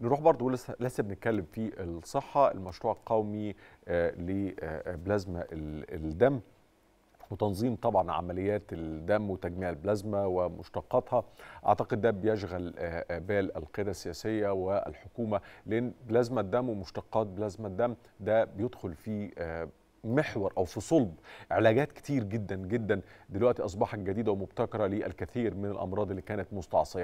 نروح برضو لسه بنتكلم في الصحه المشروع القومي آه، لبلازما آه، آه، الدم وتنظيم طبعا عمليات الدم وتجميع البلازما ومشتقاتها اعتقد ده بيشغل بال القياده السياسيه والحكومه لان بلازما الدم ومشتقات بلازما الدم ده بيدخل في محور او في صلب علاجات كتير جدا جدا دلوقتي اصبحت جديده ومبتكره للكثير من الامراض اللي كانت مستعصيه